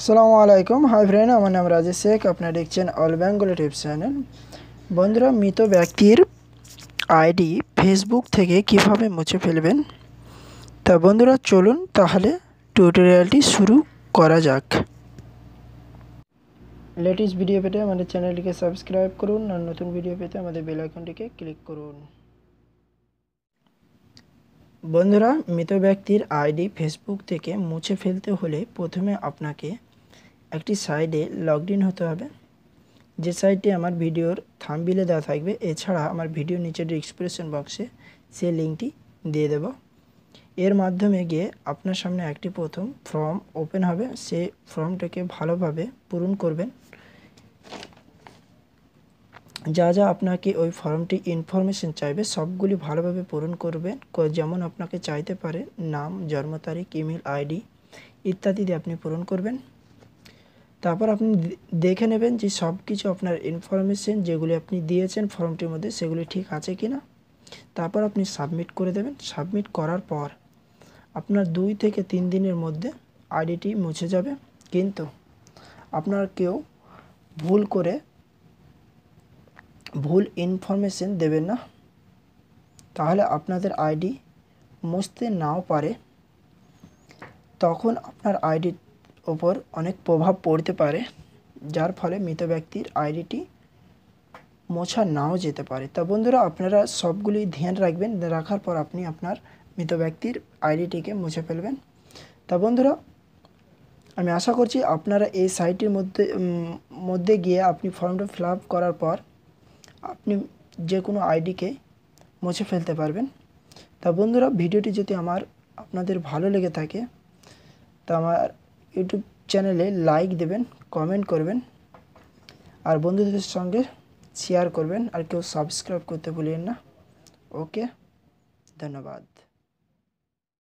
আসসালামু আলাইকুম hi friend আমার নাম রাজেশ শেখ আপনার দেখছেন অল বেঙ্গল টিপ চ্যানেল বন্ধুরা মৃত ব্যক্তির আইডি ফেসবুক থেকে কিভাবে মুছে ফেলবেন তা বন্ধুরা চলুন তাহলে টিউটোরিয়ালটি শুরু করা যাক লেটেস্ট ভিডিও পেতে আমাদের চ্যানেলটিকে সাবস্ক্রাইব করুন আর নতুন ভিডিও পেতে আমাদের বেলাইকনটিকে ক্লিক করুন বন্ধুরা মৃত ব্যক্তির আইডি ফেসবুক থেকে মুছে ফেলতে হলে প্রথমে আপনাকে একটি সাইডে লগ ইন হতে হবে যে সাইটটি আমার ভিডিওর থামবিলে দেওয়া থাকবে এছাড়া আমার ভিডিও নিচের ডিসক্রিপশন বক্সে সেই লিঙ্কটি দিয়ে দেব এর মাধ্যমে গিয়ে আপনার সামনে একটি প্রথম ফর্ম ওপেন হবে সে ফর্মটাকে ভালোভাবে পূরণ করবেন যা যা আপনাকে ওই ফর্মটি ইনফরমেশন চাইবে সবগুলি ভালোভাবে পূরণ করবেন যেমন আপনাকে চাইতে পারে নাম জন্ম তারিখ ইমেল আইডি ইত্যাদি দিয়ে আপনি পূরণ করবেন তারপর আপনি দেখে নেবেন যে সব কিছু আপনার ইনফরমেশন যেগুলি আপনি দিয়েছেন ফর্মটির মধ্যে সেগুলি ঠিক আছে কি না তারপর আপনি সাবমিট করে দেবেন সাবমিট করার পর আপনার দুই থেকে তিন দিনের মধ্যে আইডিটি মুছে যাবে কিন্তু আপনার কেউ ভুল করে ভুল ইনফরমেশন দেবেন না তাহলে আপনাদের আইডি মুছতে নাও পারে তখন আপনার আইডির ওপর অনেক প্রভাব পড়তে পারে যার ফলে মৃত ব্যক্তির আইডিটি মোছা নাও যেতে পারে তা বন্ধুরা আপনারা সবগুলি ধ্যান রাখবেন রাখার পর আপনি আপনার মৃত ব্যক্তির আইডিটিকে মুছে ফেলবেন তা বন্ধুরা আমি আশা করছি আপনারা এই সাইটের মধ্যে মধ্যে গিয়ে আপনি ফর্মটা ফিল করার পর আপনি যে কোনো আইডিকে মুছে ফেলতে পারবেন তা বন্ধুরা ভিডিওটি যদি আমার আপনাদের ভালো লেগে থাকে তা আমার ইউটিউব চ্যানেলে লাইক দেবেন কমেন্ট করবেন আর বন্ধুদের সঙ্গে শেয়ার করবেন আর কেউ সাবস্ক্রাইব করতে ভুলেন না ওকে ধন্যবাদ